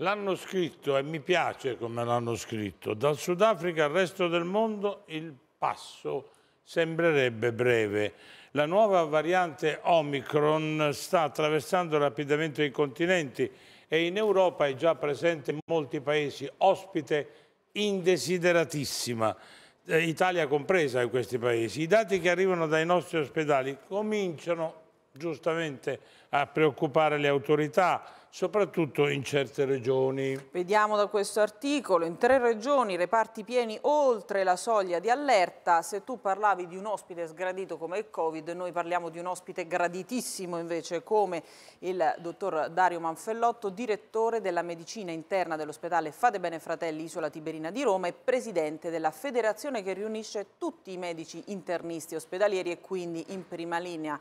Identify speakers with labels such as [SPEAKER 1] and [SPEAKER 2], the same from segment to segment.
[SPEAKER 1] L'hanno scritto e mi piace come l'hanno scritto. Dal Sudafrica al resto del mondo il passo sembrerebbe breve. La nuova variante Omicron sta attraversando rapidamente i continenti e in Europa è già presente in molti paesi, ospite indesideratissima, eh, Italia compresa in questi paesi. I dati che arrivano dai nostri ospedali cominciano giustamente a preoccupare le autorità, soprattutto in certe regioni.
[SPEAKER 2] Vediamo da questo articolo, in tre regioni reparti pieni oltre la soglia di allerta, se tu parlavi di un ospite sgradito come il Covid, noi parliamo di un ospite graditissimo invece come il dottor Dario Manfellotto, direttore della medicina interna dell'ospedale Fate Bene Fratelli Isola Tiberina di Roma e presidente della federazione che riunisce tutti i medici internisti ospedalieri e quindi in prima linea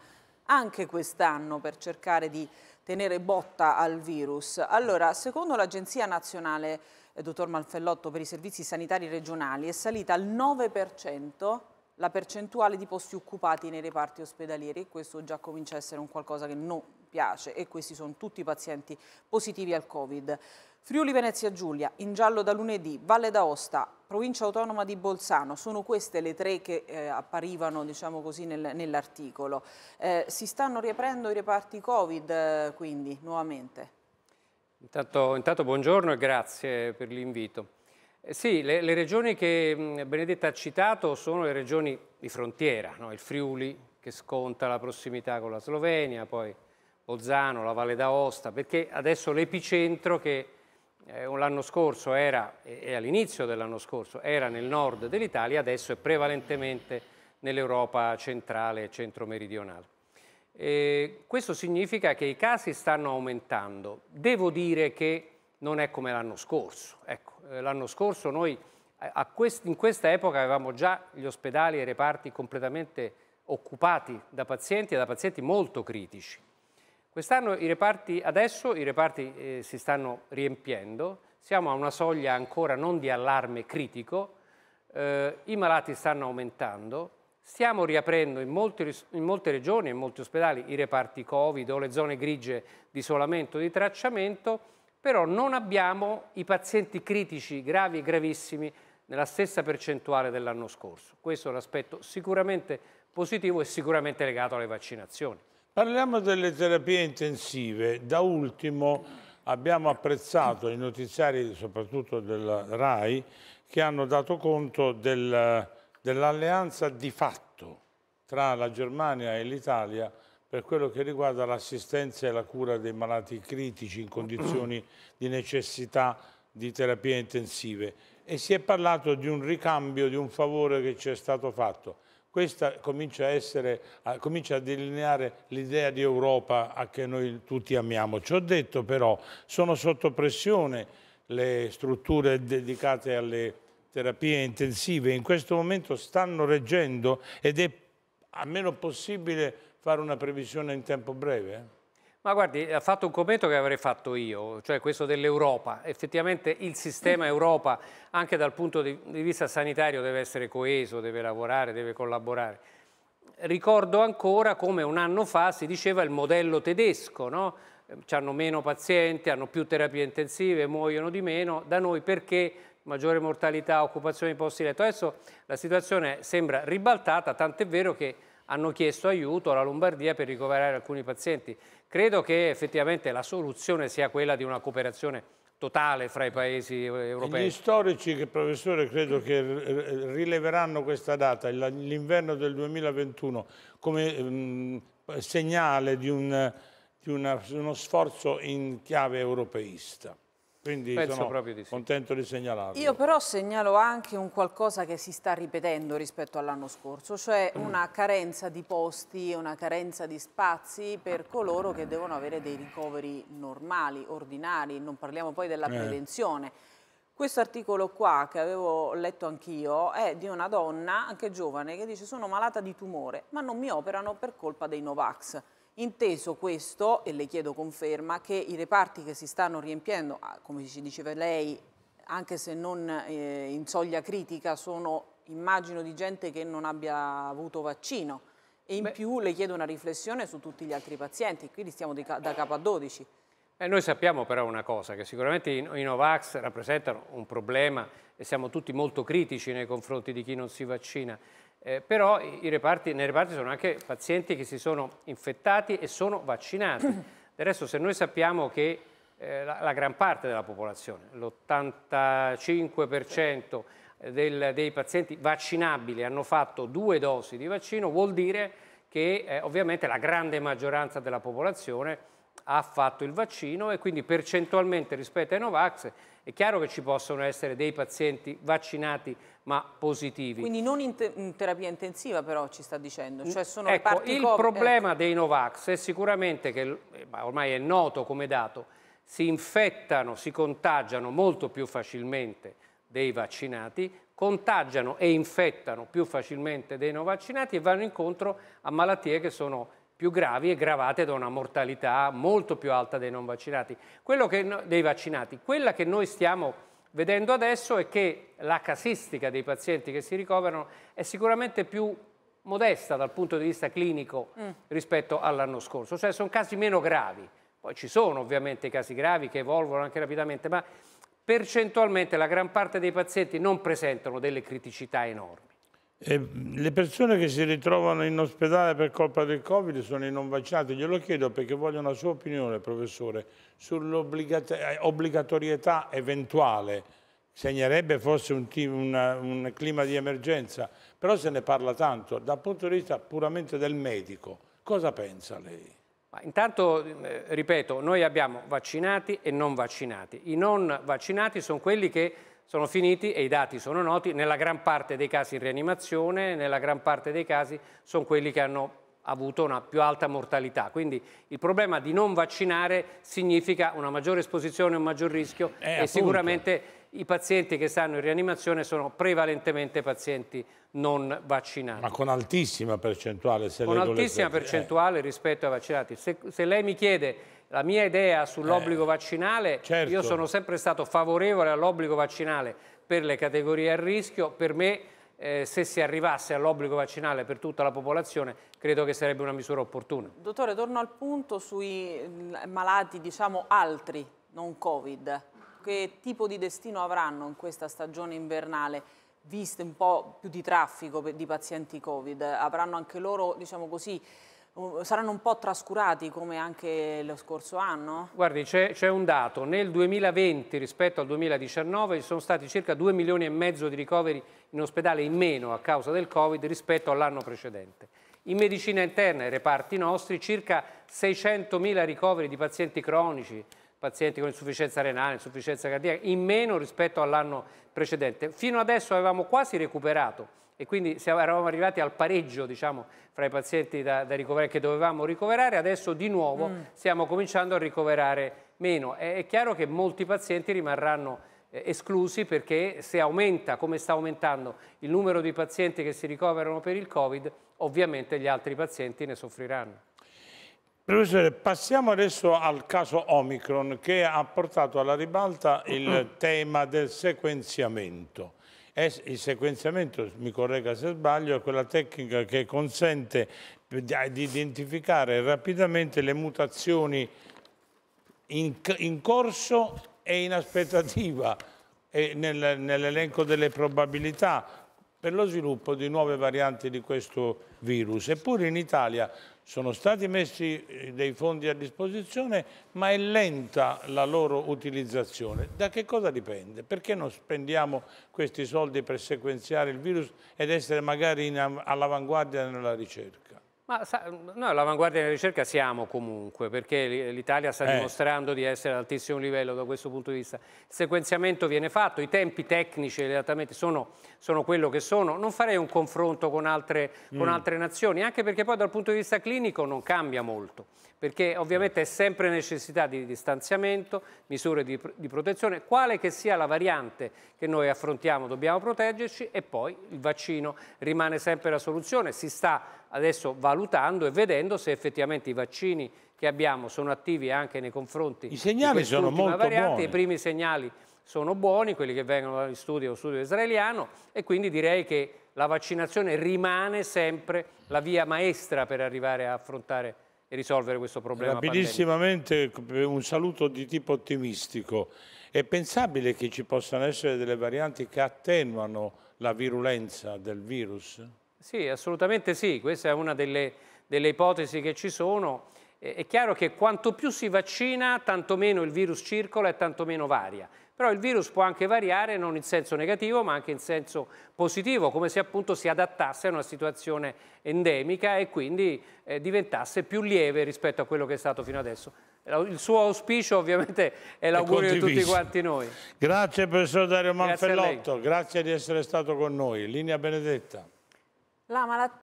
[SPEAKER 2] anche quest'anno per cercare di tenere botta al virus. Allora, secondo l'Agenzia Nazionale, eh, dottor Malfellotto, per i servizi sanitari regionali, è salita al 9% la percentuale di posti occupati nei reparti ospedalieri e questo già comincia a essere un qualcosa che non piace e questi sono tutti i pazienti positivi al Covid. Friuli Venezia Giulia, in giallo da lunedì, Valle d'Aosta, provincia autonoma di Bolzano, sono queste le tre che eh, apparivano diciamo così, nel, nell'articolo. Eh, si stanno riaprendo i reparti Covid eh, quindi nuovamente?
[SPEAKER 3] Intanto, intanto buongiorno e grazie per l'invito. Eh, sì, le, le, regioni che Benedetta ha citato sono le regioni di frontiera, no? il Friuli che sconta la prossimità con la Slovenia, poi Bolzano, la Valle d'Aosta, perché adesso l'epicentro che eh, l'anno scorso era, e all'inizio dell'anno scorso, era nel nord dell'Italia, adesso è prevalentemente nell'Europa centrale e centro-meridionale. Eh, questo significa che i casi stanno aumentando. Devo dire che non è come l'anno scorso. Ecco, eh, l'anno scorso noi quest in questa epoca avevamo già gli ospedali e i reparti completamente occupati da pazienti e da pazienti molto critici. Quest'anno i reparti, adesso i reparti eh, si stanno riempiendo, siamo a una soglia ancora non di allarme critico, eh, i malati stanno aumentando, stiamo riaprendo in, molti, in molte regioni e in molti ospedali i reparti Covid o le zone grigie di isolamento, di tracciamento, però non abbiamo i pazienti critici gravi e gravissimi nella stessa percentuale dell'anno scorso. Questo è un aspetto sicuramente positivo e sicuramente legato alle vaccinazioni.
[SPEAKER 1] Parliamo delle terapie intensive. Da ultimo abbiamo apprezzato i notiziari, soprattutto del RAI, che hanno dato conto del, dell'alleanza di fatto tra la Germania e l'Italia per quello che riguarda l'assistenza e la cura dei malati critici in condizioni di necessità di terapie intensive. E si è parlato di un ricambio, di un favore che ci è stato fatto. Questa comincia a, essere, a, comincia a delineare l'idea di Europa a che noi tutti amiamo. Ci ho detto però, sono sotto pressione le strutture dedicate alle terapie intensive, in questo momento stanno reggendo ed è almeno possibile fare una previsione in tempo breve?
[SPEAKER 3] Ma guardi, ha fatto un commento che avrei fatto io, cioè questo dell'Europa. Effettivamente il sistema mm. Europa, anche dal punto di vista sanitario, deve essere coeso, deve lavorare, deve collaborare. Ricordo ancora come un anno fa si diceva il modello tedesco, no? hanno meno pazienti, hanno più terapie intensive, muoiono di meno. Da noi perché maggiore mortalità, occupazione di posti letto. Adesso la situazione sembra ribaltata, tant'è vero che hanno chiesto aiuto alla Lombardia per ricoverare alcuni pazienti. Credo che effettivamente la soluzione sia quella di una cooperazione totale fra i paesi europei. Gli
[SPEAKER 1] storici, che, professore, credo che rileveranno questa data, l'inverno del 2021, come mh, ehm, segnale di, un, di una, uno sforzo in chiave europeista. Quindi Penso sono proprio di sì. contento di segnalarlo. Io
[SPEAKER 2] però segnalo anche un qualcosa che si sta ripetendo rispetto all'anno scorso, cioè mm. una carenza di posti una carenza di spazi per coloro che devono avere dei ricoveri normali, ordinari, non parliamo poi della eh. prevenzione. Eh. Questo articolo qua che avevo letto anch'io è di una donna, anche giovane, che dice sono malata di tumore, ma non mi operano per colpa dei Novax. Inteso questo, e le chiedo conferma, che i reparti che si stanno riempiendo, ah, come ci diceva lei, anche se non eh, in soglia critica, sono immagino di gente che non abbia avuto vaccino. E in Beh, più le chiedo una riflessione su tutti gli altri pazienti, qui li stiamo ca da capo a 12.
[SPEAKER 3] Eh, noi sappiamo però una cosa, che sicuramente i, i Novax rappresentano un problema e siamo tutti molto critici nei confronti di chi non si vaccina, eh, però reparti, nei reparti sono anche pazienti che si sono infettati e sono vaccinati. Del resto se noi sappiamo che eh, la, la, gran parte della popolazione, l'85% del, dei pazienti vaccinabili hanno fatto due dosi di vaccino, vuol dire che eh, ovviamente la grande maggioranza della popolazione ha fatto il vaccino e quindi percentualmente rispetto ai Novax è chiaro che ci possono essere dei pazienti vaccinati ma positivi. Quindi non
[SPEAKER 2] in, te in terapia intensiva però ci sta dicendo, cioè sono ecco, il problema
[SPEAKER 3] ecco. dei Novax è sicuramente che, eh, ormai è noto come dato, si infettano, si contagiano molto più facilmente dei vaccinati, contagiano e infettano più facilmente dei non vaccinati e vanno incontro a malattie che sono più gravi e gravate da una mortalità molto più alta dei non vaccinati. Che, dei vaccinati. Quella che noi stiamo vedendo adesso è che la casistica dei pazienti che si ricoverano è sicuramente più modesta dal punto di vista clinico mm. rispetto all'anno scorso, cioè sono casi meno gravi. Poi ci sono ovviamente i casi gravi che evolvono anche rapidamente, ma percentualmente la gran parte dei pazienti non presentano delle criticità enormi.
[SPEAKER 1] E le persone che si ritrovano in ospedale per colpa del Covid sono i non vaccinati, glielo chiedo perché voglio una sua opinione, professore, sull'obbligatorietà eh, eventuale. Segnerebbe forse un, una, un, clima di emergenza, però se ne parla tanto dal punto di vista puramente del medico. Cosa pensa lei? Ma intanto,
[SPEAKER 3] eh, ripeto, noi abbiamo vaccinati e non vaccinati. I non vaccinati sono quelli che sono finiti e i dati sono noti, nella gran parte dei casi in rianimazione, nella gran parte dei casi sono quelli che hanno avuto una più alta mortalità. Quindi il problema di non vaccinare significa una maggiore esposizione, un maggior rischio eh, e appunto. sicuramente i pazienti che stanno in rianimazione sono prevalentemente pazienti non vaccinati. Ma
[SPEAKER 1] con altissima percentuale se Con altissima eh. percentuale
[SPEAKER 3] eh. rispetto ai vaccinati. Se, se, lei mi chiede la mia idea sull'obbligo eh. vaccinale, certo. io sono sempre stato favorevole all'obbligo vaccinale per le categorie a rischio, per me eh, se si arrivasse all'obbligo vaccinale per tutta la popolazione credo che sarebbe una misura opportuna.
[SPEAKER 2] Dottore, torno al punto sui mm, malati diciamo altri, non Covid che tipo di destino avranno in questa stagione invernale, visto un po' più di traffico di pazienti Covid? Avranno anche loro, diciamo così, saranno un po' trascurati come anche lo scorso anno?
[SPEAKER 3] Guardi, c'è un dato. Nel 2020 rispetto al 2019 ci sono stati circa 2 milioni e mezzo di ricoveri in ospedale in meno a causa del Covid rispetto all'anno precedente. In medicina interna, ai reparti nostri, circa 600.000 ricoveri di pazienti cronici, pazienti con insufficienza renale, insufficienza cardiaca, in meno rispetto all'anno precedente. Fino adesso avevamo quasi recuperato e quindi eravamo arrivati al pareggio diciamo, fra i pazienti da, da ricoverare, che dovevamo ricoverare, adesso di nuovo mm. stiamo cominciando a ricoverare meno. È, è chiaro che molti pazienti rimarranno eh, esclusi perché se aumenta, come sta aumentando, il numero di pazienti che si ricoverano per il Covid, ovviamente gli altri pazienti ne
[SPEAKER 1] soffriranno. Professore, passiamo adesso al caso Omicron che ha portato alla ribalta il tema del sequenziamento. Il sequenziamento, mi corregga se sbaglio, è quella tecnica che consente di identificare rapidamente le mutazioni in, in corso e in aspettativa nel, nell'elenco delle probabilità per lo sviluppo di nuove varianti di questo virus. Eppure in Italia sono stati messi eh, dei fondi a disposizione, ma è lenta la loro utilizzazione. Da che cosa dipende? Perché non spendiamo questi soldi per sequenziare il virus ed essere magari all'avanguardia nella ricerca?
[SPEAKER 3] Ma sa, noi all'avanguardia della ricerca siamo comunque, perché l'Italia sta eh. dimostrando di essere ad altissimo livello da questo punto di vista. Il sequenziamento viene fatto, i tempi tecnici esattamente sono, sono quello che sono. Non farei un confronto con altre, mm. con altre nazioni, anche perché poi dal punto di vista clinico non cambia molto perché ovviamente è sempre necessità di distanziamento, misure di, di, protezione, quale che sia la variante che noi affrontiamo dobbiamo proteggerci e poi il vaccino rimane sempre la soluzione, si sta adesso valutando e vedendo se effettivamente i vaccini che abbiamo sono attivi anche nei confronti I segnali sono molto variante, buoni. i primi segnali sono buoni, quelli che vengono dagli studi o studio israeliano e quindi direi che la vaccinazione rimane sempre la via maestra per arrivare a affrontare e risolvere questo problema.
[SPEAKER 1] Rapidissimamente pandemico. Eh, un saluto di tipo ottimistico. È pensabile che ci possano essere delle varianti che attenuano la virulenza del virus?
[SPEAKER 3] Sì, assolutamente sì. Questa è una delle, delle ipotesi che ci sono. È chiaro che quanto più si vaccina, tanto meno il virus circola e tanto meno varia. Però il virus può anche variare non in senso negativo ma anche in senso positivo, come se appunto si adattasse a una situazione endemica e quindi eh, diventasse più lieve rispetto a quello che è stato fino adesso. Il suo auspicio ovviamente è
[SPEAKER 1] l'augurio di tutti quanti noi. Grazie professor Dario Manfellotto, grazie, grazie di essere stato con noi. Linea Benedetta.
[SPEAKER 2] La malattia